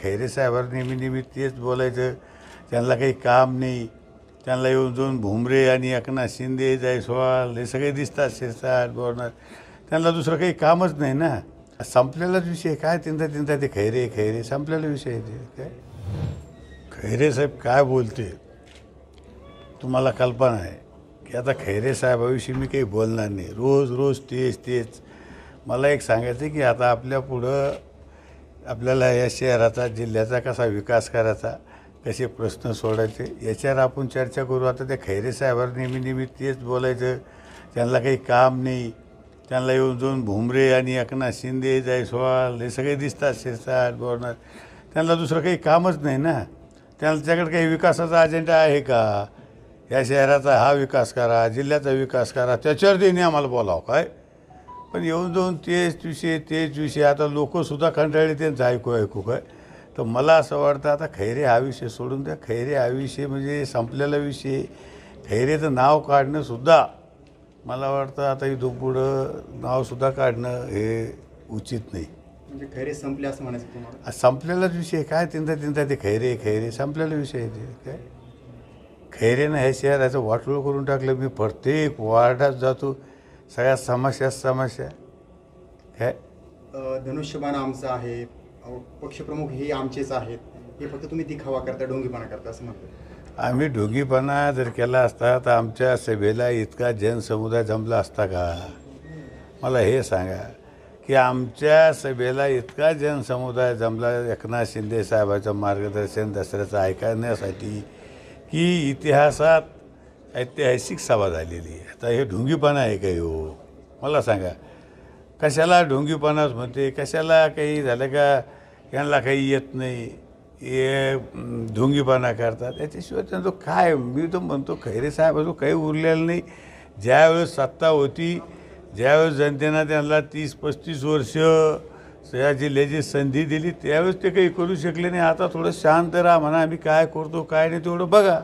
खैरे साहेबांवर नेहमी नेहमी तेच बोलायचं त्यांना काही काम नाही त्यांना येऊन जाऊन भुमरे आणि एकनाथ शिंदे जायस्वाल हे सगळे दिसतात शेसाट गव्हर्नर त्यांना दुसरं काही कामच नाही ना संपलेलाच विषय काय त्यांचा त्यांचा ते खैरे खैरे संपलेला विषय ते काय खैरे साहेब काय बोलते तुम्हाला कल्पना आहे की आता खैरे साहेबाविषयी मी काही बोलणार नाही रोज रोज तेच तेच मला एक सांगायचं की आता आपल्या पुढं आपल्याला या शहराचा जिल्ह्याचा कसा विकास करायचा कसे प्रश्न सोडायचे याच्यावर आपण चर्चा करू आता ते खैरे साहेबांवर नेहमी नेहमी तेच बोलायचं त्यांना काही काम नाही त्यांना येऊन जाऊन भुमरे आणि एकनाथ शिंदे जयस्वाल हे सगळे दिसतात शिरसाट बोरणार त्यांना दुसरं काही कामच नाही ना त्यांच्याकडे काही विकासाचा अजेंडा आहे का या शहराचा हा विकास करा जिल्ह्याचा विकास करा त्याच्यावर त्यांनी आम्हाला बोलावं काय पण येऊन जाऊन तेच विषय तेच विषय आता लोकंसुद्धा कंटाळले त्यांचं ऐकू ऐकू काय तर मला असं वाटतं आता खैरे हा विषय सोडून द्या खैरे हा विषय म्हणजे संपलेला विषय खैरेचं नाव काढणंसुद्धा मला वाटतं आता ही दुपुढं नावसुद्धा काढणं हे उचित नाही म्हणजे खैरे संपले असं म्हणायचं संपलेलाच विषय काय तिंता तिंदा ते खैरे खैरे संपलेला विषय आहे ते काय खैरेनं ह्या शहराचं वाटोळ करून टाकलं मी प्रत्येक वार्डात जातो सगळ्या समस्या समस्या हे धनुष्यबाण आमचं आहे पक्षप्रमुख हे आमचेच आहेत हे फक्त तुम्ही दिखावा करता डोंगीपणा करता असं म्हणतो आम्ही ढोंगीपणा जर केला असता तर आमच्या सभेला इतका जनसमुदाय जमला असता का मला हे सांगा की आमच्या सभेला इतका जनसमुदाय जमला एकनाथ शिंदे साहेबांचं मार्गदर्शन दसऱ्याचं ऐकण्यासाठी की इतिहासात ऐतिहासिक सभा झालेली आहे आता हे ढोंगीपणा आहे काही हो मला सांगा कशाला ढोंगीपणाच म्हणते कशाला काही झालं का यांना काही येत नाही हे ढोंगीपणा करतात याच्याशिवाय त्यांचं काय मी तर म्हणतो खैरे साहेब असं काही उरलेलं नाही ज्यावेळेस सत्ता होती ज्यावेळेस जनतेनं त्यांना तीस पस्तीस वर्ष या जिल्ह्याची संधी दिली त्यावेळेस ते काही करू शकले नाही आता थोडं शांत राहा म्हणा आम्ही काय करतो काय नाही तेवढं बघा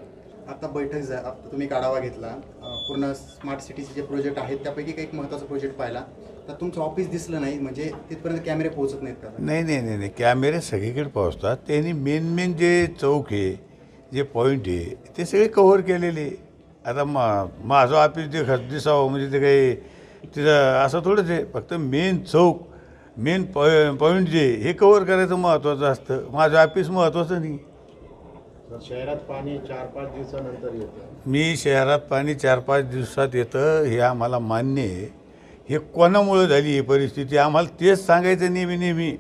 आता बैठक जा तुम्ही काढावा घेतला पूर्ण स्मार्ट सिटीचे जे प्रोजेक्ट आहेत त्यापैकी काही महत्त्वाचा प्रोजेक्ट पाहिला तर तुमचं ऑफिस दिसलं नाही म्हणजे तिथपर्यंत कॅमेरे पोहोचत नाहीत का नाही नाही नाही नाही कॅमेरे सगळीकडे पोहोचतात त्यांनी मेन मेन जे चौक आहे जे पॉईंट आहे ते सगळे कव्हर केलेले आता मा माझं ऑफिस जे खस दिसावं म्हणजे ते काही तिथं असं थोडंच आहे फक्त मेन चौक मेन पॉ पॉईंट जे हे कव्हर करायचं महत्त्वाचं असतं माझं ऑफिस महत्त्वाचं नाही शहरात पाणी चार पाच दिवसानंतर येतं मी शहरात पाणी चार पाच दिवसात येतं हे आम्हाला मान्य आहे हे कोणामुळे झाली ही परिस्थिती आम्हाला तेच सांगायचं नेहमी नेहमी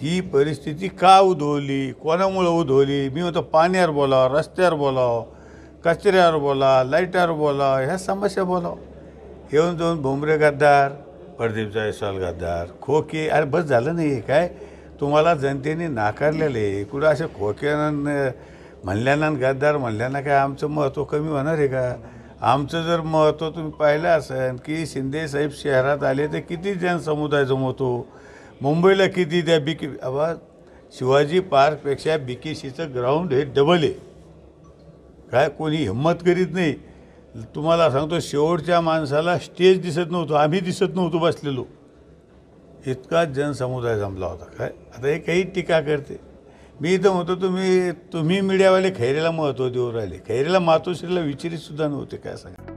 ही परिस्थिती का उद्भवली कोणामुळं उद्भवली मी होतं पाण्यावर बोलावं रस्त्यावर बोलाव कचऱ्यावर बोला लाईटावर बोला ह्या समस्या बोलाव येऊन जाऊन भुमरे गद्दार प्रदीप जयस्वाल गद्दार खोके अरे बस झालं नाही काय तुम्हाला जनतेने नाकारलेले कुठं असे खोक्यानं म्हणल्यानं गद्दार म्हणल्यानं काय आमचं महत्त्व कमी होणार आहे का आमचं जर महत्त्व तुम्ही पाहिलं असेल की शिंदे साहेब शहरात आले तर किती जनसमुदाय जमवतो मुंबईला किती बी के बाबा शिवाजी पार्कपेक्षा सीचं ग्राउंड हे डबल आहे काय कोणी हिंमत करीत नाही तुम्हाला सांगतो शेवटच्या माणसाला स्टेज दिसत नव्हतो आम्ही दिसत नव्हतो बसलेलो इतका जनसमुदाय जमला होता काय आता हे काही टीका करते मी इथं म्हणतो तुम्ही तुम्ही मीडियावाले खैरेला महत्त्व देऊ राहिले खैरेला मातोश्रीला विचारित सुद्धा नव्हते काय सांगा